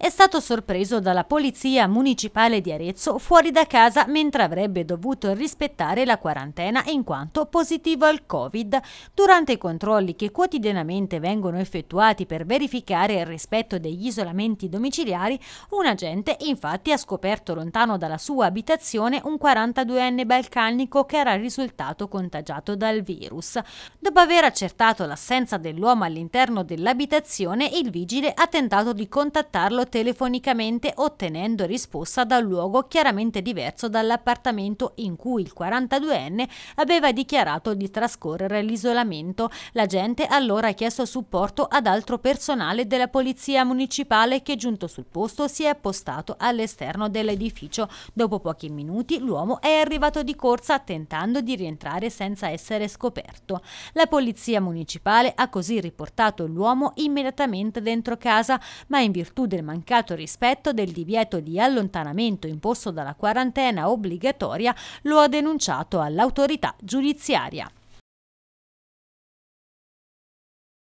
è stato sorpreso dalla polizia municipale di Arezzo fuori da casa mentre avrebbe dovuto rispettare la quarantena in quanto positivo al Covid. Durante i controlli che quotidianamente vengono effettuati per verificare il rispetto degli isolamenti domiciliari, un agente infatti ha scoperto lontano dalla sua abitazione un 42enne balcanico che era risultato contagiato dal virus. Dopo aver accertato l'assenza dell'uomo all'interno dell'abitazione, il vigile ha tentato di contattarlo telefonicamente ottenendo risposta da un luogo chiaramente diverso dall'appartamento in cui il 42enne aveva dichiarato di trascorrere l'isolamento. La gente allora ha chiesto supporto ad altro personale della polizia municipale che giunto sul posto si è appostato all'esterno dell'edificio. Dopo pochi minuti l'uomo è arrivato di corsa tentando di rientrare senza essere scoperto. La polizia municipale ha così riportato l'uomo immediatamente dentro casa, ma in virtù del mancato mancato rispetto del divieto di allontanamento imposto dalla quarantena obbligatoria lo ha denunciato all'autorità giudiziaria.